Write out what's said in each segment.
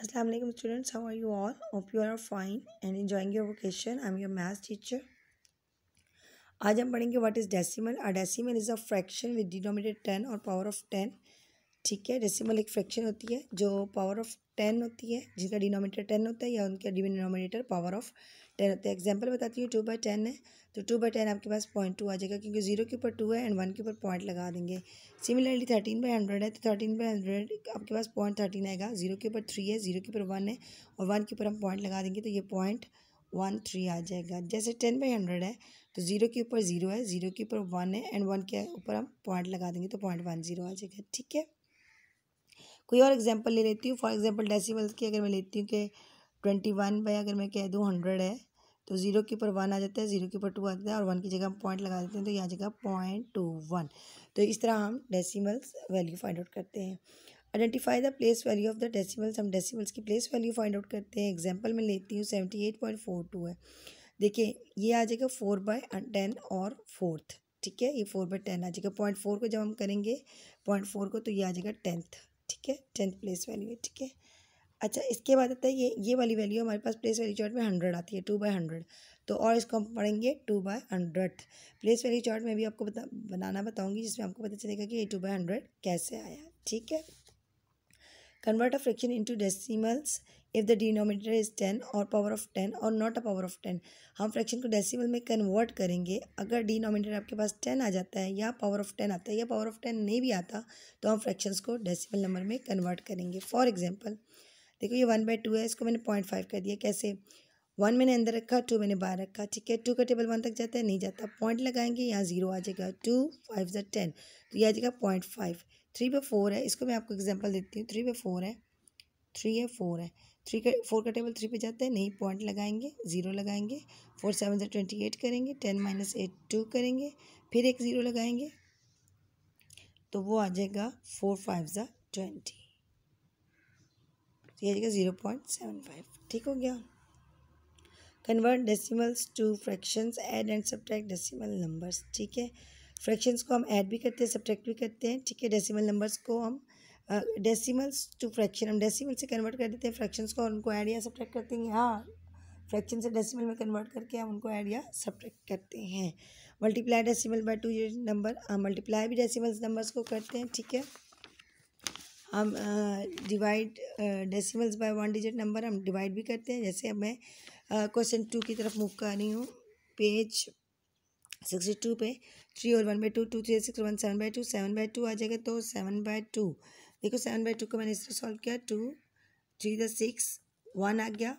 अस्सलाम वालेकुम students how are you all hope you are fine and enjoying your vacation I am your maths teacher आज हम पढ़ेंगे what is decimal a decimal is a fraction with denominator ten और power of ten ठीक है decimal एक fraction होती है जो पावर ऑफ टेन होती है जिसका डिनोमिनेटर टेन होता है या उनका डिनोमिनेटर पावर ऑफ टेन होता है एग्जाम्पल बताती हूँ टू बाई टेन है तो टू बाई टेन आपके पास पॉइंट टू आ जाएगा क्योंकि जीरो के ऊपर टू है एंड वन के ऊपर पॉइंट लगा देंगे सिमिलरली थर्टीन बाई हंड्रेड है तो थर्टीन बाई हंड्रेड आपके पास पॉइंट थर्टीन आएगा जीरो के ऊपर थ्री है जीरो के ऊपर वन है और वन के ऊपर हम पॉइंट लगा देंगे तो ये पॉइंट वन थ्री आ जाएगा जैसे टेन बाई हंड्रेड है तो ज़ीरो के ऊपर ज़ीरो है ज़ीरो के ऊपर वन है एंड वन के ऊपर हम पॉइंट लगा देंगे तो पॉइंट वन ज़ीरो आ जाएगा ठीक है कोई और एग्जांपल ले लेती हूँ फॉर एग्जांपल डेसिमल्स की अगर मैं लेती हूँ कि ट्वेंटी वन बाई अगर मैं कह दूँ हंड्रेड है तो ज़ीरो के ऊपर वन आ जाता है ज़ीरो के ऊपर टू आ जाता है और वन की जगह हम पॉइंट लगा देते हैं तो यहाँ जगह पॉइंट टू वन तो इस तरह हम डेसिमल्स वैल्यू फाइंड आउट करते हैं identify the place value of the decimals हम डेसिमल्स की प्लेस वैल्यू फाइंड आउट करते हैं एग्जाम्पल में लेती हूँ seventy eight point four two है देखिए ये आ जाएगा फोर बाय टेन और फोर्थ ठीक है ये फोर बाय टेन आ जाएगा पॉइंट फोर को जब हम करेंगे पॉइंट फोर को तो ये आ जाएगा टेंथ ठीक है टेंथ प्लेस वैल्यू है ठीक है अच्छा इसके बाद आता है ये ये वाली वैल्यू हमारे पास प्लेस वैल्यू चार्ट में हंड्रेड आती है टू बाई हंड्रेड तो और इसको हम पढ़ेंगे two by hundred place value chart में भी आपको बता बनाना बताऊंगी जिसमें आपको पता चलेगा कि ये टू बाई हंड्रेड कैसे आया ठीक है convert a fraction into decimals if the denominator is ten और पावर ऑफ टेन और not a power of ten हम फ्रैक्शन को डेसीमल में कन्वर्ट करेंगे अगर डिनोमिनेटर आपके पास टेन आ जाता है या पावर ऑफ टेन आता है या पावर ऑफ टेन नहीं भी आता तो हम फ्रैक्शन को डेसीमल नंबर में कन्वर्ट करेंगे फॉर एग्जाम्पल देखो ये वन बाई टू है इसको मैंने पॉइंट फाइव कर दिया कैसे वन मैंने अंदर रखा टू मैंने बाहर रखा ठीक है टू का टेबल वन तक जाता है नहीं जाता पॉइंट लगाएंगे यहाँ जीरो आ जाएगा टू फाइव ज़ा टेन तो ये आ जाएगा point five three by four है इसको मैं आपको एग्जाम्पल देती हूँ थ्री बाई फोर है थ्री है फोर है थ्री का फोर का टेबल थ्री पे जाता है नहीं पॉइंट लगाएंगे ज़ीरो लगाएंगे फोर सेवन जो ट्वेंटी एट करेंगे टेन माइनस एट टू करेंगे फिर एक ज़ीरो लगाएंगे तो वो आ जाएगा फोर फाइव ज़ा ट्वेंटी तो ये जाएगा ज़ीरो पॉइंट सेवन फाइव ठीक हो गया convert decimals to fractions add and subtract decimal numbers ठीक है फ्रैक्शंस को हम ऐड भी करते हैं सब्ट्रैक्ट भी करते हैं ठीक है डेसिमल नंबर्स को हम डेसिमल्स टू फ्रैक्शन हम डेसिमल से कन्वर्ट कर देते हैं फ्रैक्शंस को उनको ऐड या सब्ट्रैक्ट करते हैं हाँ फ्रैक्शन से डेसिमल में कन्वर्ट करके हम उनको ऐड या सब्ट्रैक्ट करते हैं मल्टीप्लाई डेसिमल बाय टू ये नंबर हम मल्टीप्लाई भी डेसिमल्स नंबर्स को करते हैं ठीक है हम divide decimals by one digit number हम डिवाइड भी करते हैं जैसे अब मैं क्वेश्चन टू की तरफ मूव कर रही हूँ पेज सिक्सटी टू पे थ्री और one by two two three six one seven by two seven by two आ जाएगा तो सेवन बाई टू देखो सेवन बाई टू को मैंने इस तरह सॉल्व किया two three the six one आ गया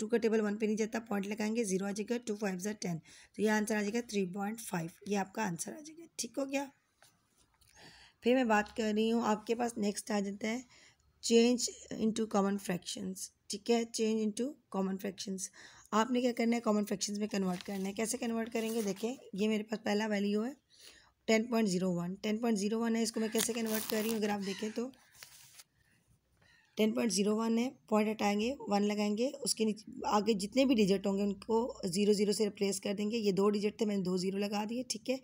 टू का टेबल वन पे नहीं जाता पॉइंट लगाएंगे जीरो आ जाएगा टू फाइव ज़ा टेन तो ये आंसर आ जाएगा थ्री पॉइंट फाइव ये आपका आंसर आ जाएगा ठीक हो गया फिर मैं बात कर रही हूँ आपके पास नेक्स्ट आ जाता है चेंज इनटू कॉमन फ्रैक्शंस ठीक है चेंज इनटू कॉमन फ्रैक्शंस आपने क्या करना है कॉमन फ्रैक्शंस में कन्वर्ट करना है कैसे कन्वर्ट करेंगे देखें ये मेरे पास पहला वैल्यू है ten point zero one ten point zero one है इसको मैं कैसे कन्वर्ट कर रही हूँ अगर आप देखें तो टेन पॉइंट ज़ीरो वन है पॉइंट हटाएंगे वन लगाएंगे उसके नीचे आगे जितने भी डिजिट होंगे उनको ज़ीरो ज़ीरो से रिप्लेस कर देंगे ये दो डिजिट थे मैंने दो ज़ीरो लगा दिए ठीक है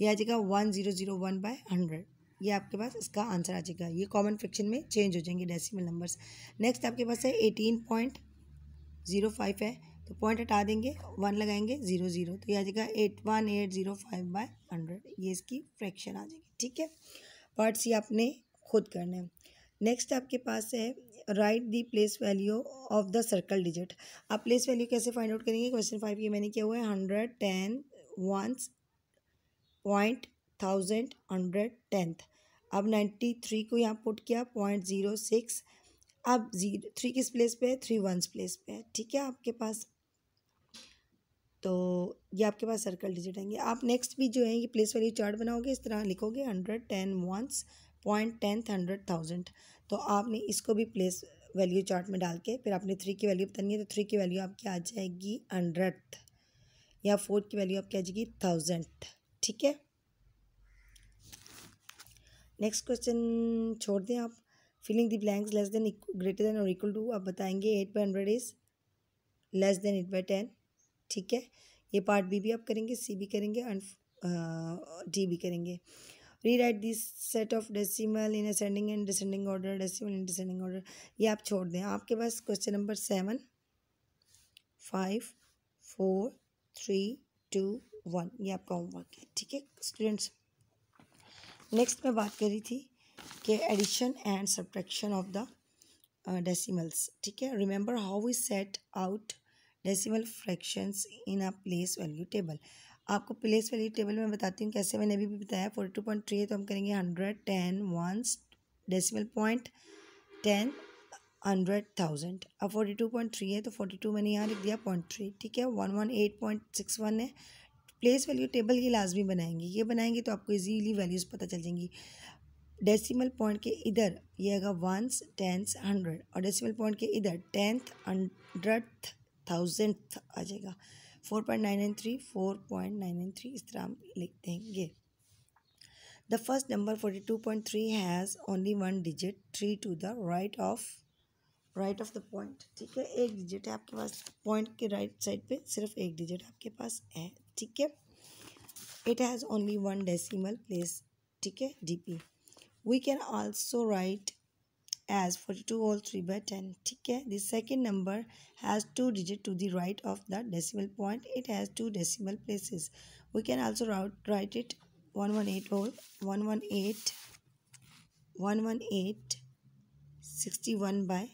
यह आ जाएगा one zero zero one by hundred ये आपके पास इसका आंसर आ जाएगा ये कॉमन फ्रिक्शन में चेंज हो जाएंगे डेसिमल नंबर्स नेक्स्ट आपके पास है एटीन पॉइंट ज़ीरो फाइव है तो पॉइंट हटा देंगे वन लगाएंगे ज़ीरो ज़ीरो तो ये आ जाएगा eight one eight zero five by hundred ये इसकी फ्रैक्शन आ जाएगी ठीक है पार्ट्स ये आपने खुद करना है नेक्स्ट आपके पास है write the place value of the circle digit आप प्लेस वैल्यू कैसे फाइंड आउट करेंगे क्वेश्चन फाइव ये मैंने किया हुआ है hundred ten ones point thousand hundred tenth अब नाइन्टी थ्री को यहाँ पुट किया पॉइंट ज़ीरो सिक्स अब जीरो थ्री किस प्लेस पे है थ्री वंस प्लेस पे है ठीक है आपके पास तो ये आपके पास सर्कल डिजिट आएंगे आप नेक्स्ट भी जो है ये प्लेस वैल्यू चार्ट बनाओगे इस तरह लिखोगे hundred ten ones point tenth hundred thousand तो आपने इसको भी प्लेस वैल्यू चार्ट में डाल के फिर आपने थ्री की वैल्यू बतानी है तो थ्री की वैल्यू आपकी आ जाएगी हंड्रेड या फोर्थ की वैल्यू आपकी आ जाएगी थाउजेंड ठीक है नेक्स्ट क्वेश्चन छोड़ दें आप filling the blanks less than greater than और इक्वल टू आप बताएंगे eight by hundred is less than eight by ten ठीक है ये पार्ट बी भी आप करेंगे सी भी करेंगे एंड डी भी करेंगे rewrite this set of decimal in ascending and descending order decimal in descending order ये आप छोड़ दें आपके पास question number seven five four three two one ये आपका होमवर्क है ठीक है स्टूडेंट्स नेक्स्ट मैं बात कर रही थी कि addition and subtraction of the decimals ठीक है remember how we set out decimal fractions in a place value table आपको प्लेस वैल्यू टेबल में बताती हूँ कैसे मैंने अभी भी बताया फोर्टी टू पॉइंट थ्री है तो हम करेंगे hundred ten ones decimal point ten hundred thousand अब फोर्टी टू पॉइंट थ्री है तो फोर्टी टू मैंने यहाँ लिख दिया पॉइंट थ्री ठीक है one one eight point six one है प्लेस वैल्यू टेबल ये लाजमी बनाएंगे ये बनाएंगे तो आपको इजीली वैल्यूज़ पता चल जाएंगी डेसिमल पॉइंट के इधर ये आएगा वंस टेंथ हंड्रेड और डेसिमल पॉइंट के इधर टेंथ हंड्रेड थाउजेंड आ जाएगा four point nine nine three four point nine nine three इस तरह हम लिख देंगे the first number forty two point three has only one digit three to the right of right of the point ठीक है एक डिजिट है आपके पास पॉइंट के राइट right साइड पे सिर्फ एक डिजिट आपके पास है ठीक है it has only one decimal place ठीक है D P we can also write as forty two all three by ten ठीक है the second number has two digit to the right of the decimal point it has two decimal places we can also write it one one eight all one one eight one one eight sixty one by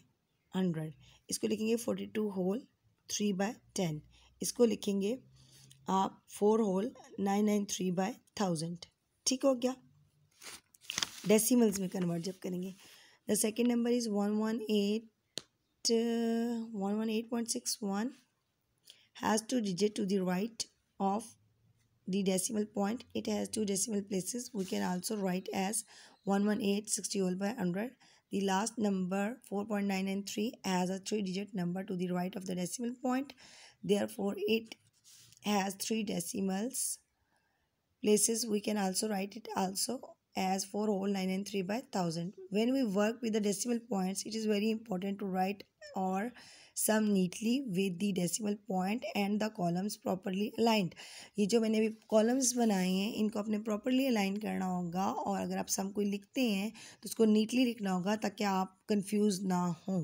hundred इसको लिखेंगे forty two whole three by ten इसको लिखेंगे आप four whole nine nine three by thousand ठीक हो गया decimals में convert जब करेंगे the second number is one one eight one one eight point six one has two digit to the right of the decimal point it has two decimal places we can also write as one one eight sixty whole by hundred the last number four point nine nine three has a three digit number to the right of the decimal point there four it has three decimals places we can also write it also as 4 whole 9 and 3 by 1000 when we work with the decimal points it is very important to write or sum neatly with the decimal point and the columns properly aligned ये जो मैंने अभी columns बनाए हैं इनको अपने properly align करना होगा और अगर आप सम कोई लिखते हैं तो उसको नीटली लिखना होगा ताकि आप कंफ्यूज ना हो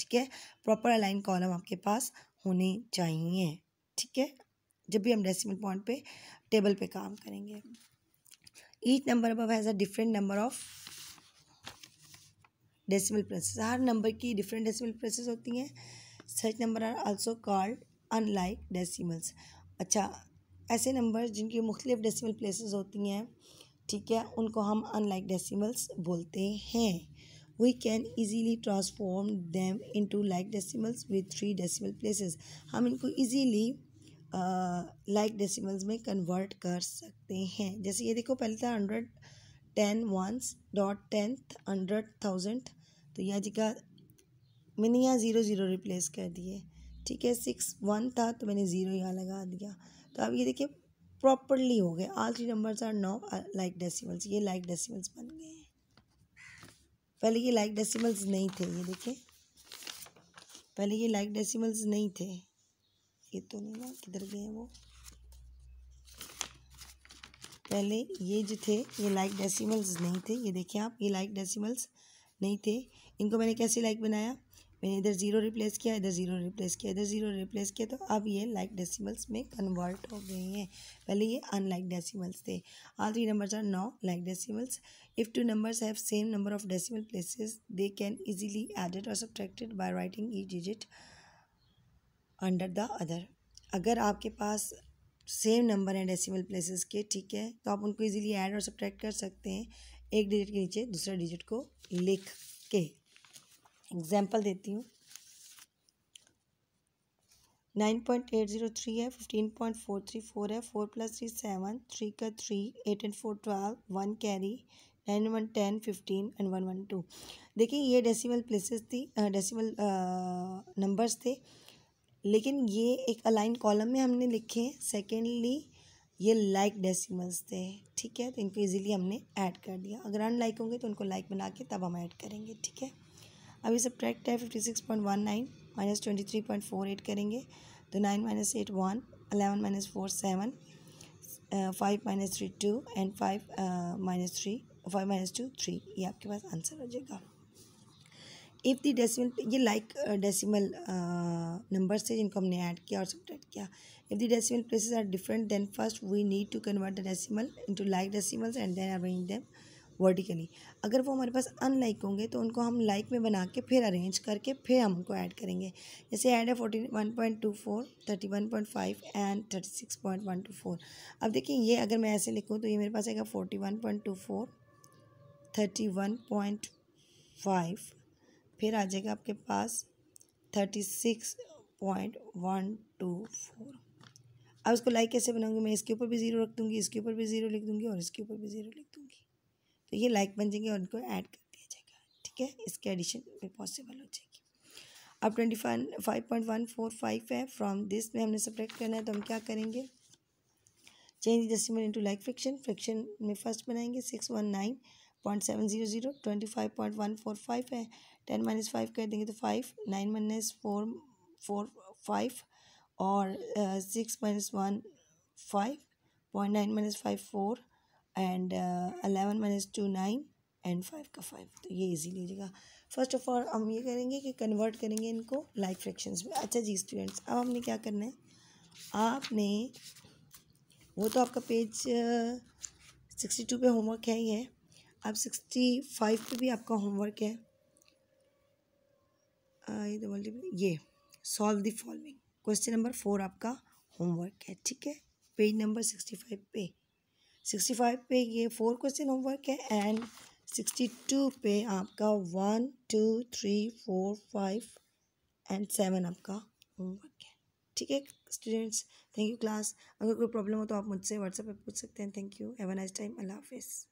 ठीक है प्रॉपर अलाइन कॉलम आपके पास होने चाहिए ठीक है जब भी हम डेसिमल पॉइंट पे टेबल पे काम करेंगे ईच नंबर अब has a different number of decimal places हर नंबर की डिफरेंट डेसिमल प्लेसेस होती हैं such number are also called unlike decimals अच्छा ऐसे नंबर जिनकी मुख्तलिफ डेसिमल प्लेसेस होती हैं ठीक है उनको हम अनलाइक डेसिमल्स बोलते हैं we can easily transform them to like decimals with three decimal places हम इनको ईजीली लाइक डेसिमल्स में कन्वर्ट कर सकते हैं जैसे ये देखो पहले था hundred ten ones dot tenth hundred thousand तो यह जगह मैंने यहाँ ज़ीरो ज़ीरो रिप्लेस कर दिए ठीक है सिक्स वन था तो मैंने ज़ीरो यहाँ लगा दिया तो अब ये देखिए प्रॉपरली हो गए all three numbers are now like decimals ये लाइक डेसिमल्स बन गए हैं पहले ये लाइक डेसिमल्स नहीं थे ये देखिए पहले ये लाइक डेसिमल्स नहीं थे ये तो नहीं ना किधर गए हैं वो पहले ये जो थे ये लाइक डेसिमल्स नहीं थे ये देखिए आप ये लाइक डेसिमल्स नहीं थे इनको मैंने कैसे लाइक बनाया मैंने इधर ज़ीरो रिप्लेस किया इधर ज़ीरो रिप्लेस किया इधर ज़ीरो रिप्लेस किया तो अब ये लाइक डेसिमल्स में कन्वर्ट हो गए हैं पहले ये अनलाइक डेसिमल्स थे all three numbers are now like decimals if two numbers have same number of decimal places they can easily added और subtracted by writing e digit under the other अगर आपके पास सेम नंबर हैं decimal places के ठीक है तो आप उनको इजीली ऐड और सब्ट्रैक्ट कर सकते हैं एक डिजिट के नीचे दूसरा डिजिट को लिख के एग्जाम्पल देती हूँ nine point eight zero three है fifteen point four three four है four plus three seven three का three eight and four twelve one carry nine one ten fifteen and one one two देखिए ये decimal places थी decimal numbers थे लेकिन ये एक अलाइन कॉलम में हमने लिखे हैं सेकेंडली ये लाइक डेसिमल्स थे ठीक है तो इनको इजीली हमने ऐड कर दिया अगर अन लाइक होंगे तो उनको लाइक बना के तब हम ऐड करेंगे ठीक है अभी सब ट्रैक्ट है fifty six point one nine minus twenty three point four eight करेंगे तो nine minus eight one eleven minus four seven five minus three two and five minus three five minus two three ये आपके पास answer हो जाएगा if the decimal ये like decimal numbers है जिनको हमने ऐड किया और सब्ट्रैक्ट किया if the decimal places are different then first we need to convert the decimal to like decimals and then arrange them vertically अगर वो हमारे पास अनलाइक होंगे तो उनको हम लाइक like में बना के फिर अरेंज करके फिर हम उनको ऐड करेंगे जैसे ऐड है forty one point two four thirty one point five and thirty six point one two four अब देखिए ये अगर मैं ऐसे लिखूँ तो ये मेरे पास आएगा forty one point two four thirty one point five फिर आ जाएगा आपके पास thirty six point one two four अब इसको लाइक कैसे बनाऊंगी मैं इसके ऊपर भी ज़ीरो रख दूँगी इसके ऊपर भी ज़ीरो लिख दूँगी और इसके ऊपर भी ज़ीरो लिख दूँगी तो ये लाइक बन जाएंगे और इनको ऐड कर दिया जाएगा ठीक है इसके एडिशन भी पॉसिबल हो जाएगी अब twenty five point one four five है फ्रॉम दिस में हमने सपरेट करना है तो हम क्या करेंगे change decimal into like fraction fraction में फर्स्ट बनाएंगे six one nine point seven zero zero twenty five point one four five है टेन माइनस फाइव कर देंगे तो five nine minus four four five और six minus one five point nine minus five four and eleven minus two nine and five का five तो ये easy लीजिएगा first of all हम ये करेंगे कि कन्वर्ट करेंगे इनको लाइक फ्रैक्शंस में अच्छा जी स्टूडेंट्स अब हमने क्या करना है आपने वो तो आपका पेज सिक्सटी टू पे होमवर्क है ही है अब सिक्सटी फाइव पे भी आपका होमवर्क है ये तो ये solve the following question number four आपका होमवर्क है ठीक है पेज नंबर सिक्सटी फाइव पे सिक्सटी फाइव पे ये फोर क्वेश्चन होमवर्क है एंड सिक्सटी टू पे आपका one two three four five and seven आपका होमवर्क है ठीक है स्टूडेंट्स थैंक यू क्लास अगर कोई प्रॉब्लम हो तो आप मुझसे व्हाट्सएप पे पूछ सकते हैं thank you have a nice time अल्लाह हाफिज़